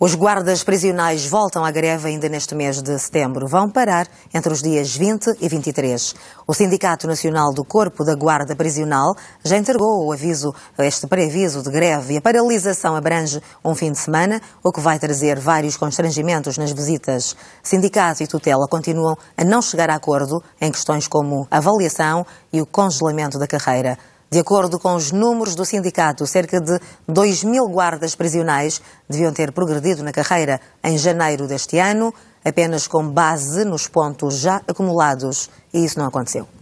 Os guardas prisionais voltam à greve ainda neste mês de setembro. Vão parar entre os dias 20 e 23. O Sindicato Nacional do Corpo da Guarda Prisional já entregou o aviso, este pré-aviso de greve e a paralisação abrange um fim de semana, o que vai trazer vários constrangimentos nas visitas. Sindicato e tutela continuam a não chegar a acordo em questões como avaliação e o congelamento da carreira. De acordo com os números do sindicato, cerca de 2 mil guardas prisionais deviam ter progredido na carreira em janeiro deste ano, apenas com base nos pontos já acumulados, e isso não aconteceu.